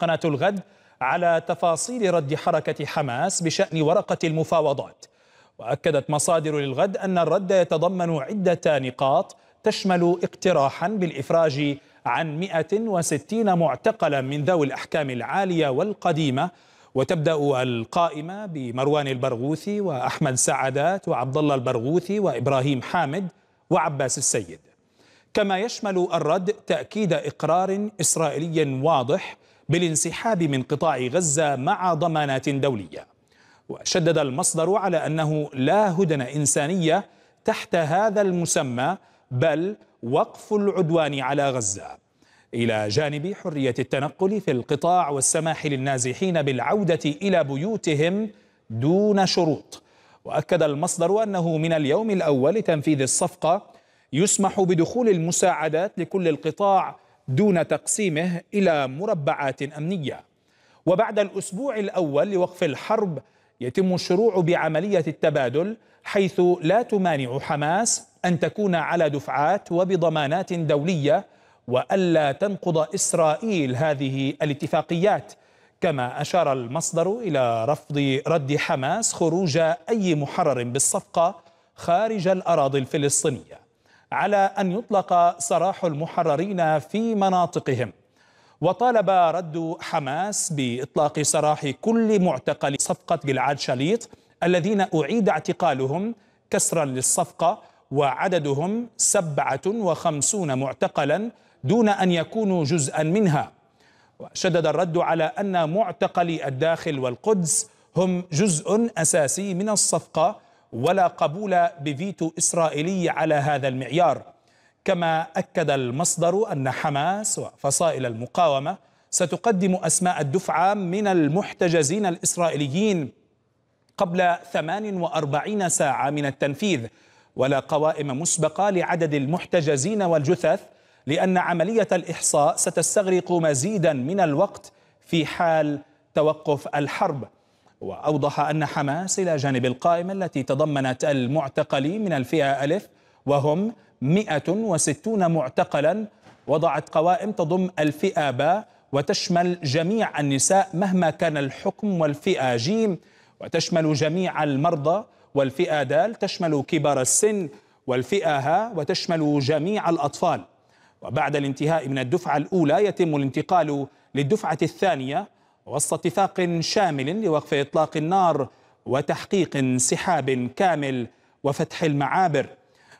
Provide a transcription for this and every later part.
قناة الغد على تفاصيل رد حركة حماس بشأن ورقة المفاوضات وأكدت مصادر للغد أن الرد يتضمن عدة نقاط تشمل اقتراحا بالإفراج عن 160 معتقلا من ذوي الأحكام العالية والقديمة وتبدأ القائمة بمروان البرغوثي وأحمد سعدات وعبد الله البرغوثي وإبراهيم حامد وعباس السيد كما يشمل الرد تأكيد إقرار إسرائيلي واضح بالانسحاب من قطاع غزة مع ضمانات دولية وشدد المصدر على أنه لا هدن إنسانية تحت هذا المسمى بل وقف العدوان على غزة إلى جانب حرية التنقل في القطاع والسماح للنازحين بالعودة إلى بيوتهم دون شروط وأكد المصدر أنه من اليوم الأول لتنفيذ الصفقة يسمح بدخول المساعدات لكل القطاع دون تقسيمه إلى مربعات أمنية وبعد الأسبوع الأول لوقف الحرب يتم الشروع بعملية التبادل حيث لا تمانع حماس أن تكون على دفعات وبضمانات دولية وألا تنقض إسرائيل هذه الاتفاقيات كما أشار المصدر إلى رفض رد حماس خروج أي محرر بالصفقة خارج الأراضي الفلسطينية على أن يطلق سراح المحررين في مناطقهم وطالب رد حماس بإطلاق سراح كل معتقل صفقة جلعاد شليط الذين أعيد اعتقالهم كسرا للصفقة وعددهم سبعة وخمسون معتقلا دون أن يكونوا جزءا منها وشدد الرد على أن معتقلي الداخل والقدس هم جزء أساسي من الصفقة ولا قبول بفيتو إسرائيلي على هذا المعيار كما أكد المصدر أن حماس وفصائل المقاومة ستقدم أسماء الدفعة من المحتجزين الإسرائيليين قبل 48 ساعة من التنفيذ ولا قوائم مسبقة لعدد المحتجزين والجثث لأن عملية الإحصاء ستستغرق مزيدا من الوقت في حال توقف الحرب وأوضح أن حماس إلى جانب القائمة التي تضمنت المعتقلين من الفئة ألف وهم 160 معتقلا وضعت قوائم تضم الفئة باء وتشمل جميع النساء مهما كان الحكم والفئة جيم وتشمل جميع المرضى والفئة دال تشمل كبار السن والفئة ها وتشمل جميع الأطفال وبعد الانتهاء من الدفعة الأولى يتم الانتقال للدفعة الثانية وسط اتفاق شامل لوقف إطلاق النار وتحقيق انسحاب كامل وفتح المعابر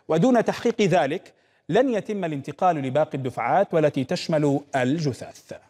ودون تحقيق ذلك لن يتم الانتقال لباقي الدفعات والتي تشمل الجثث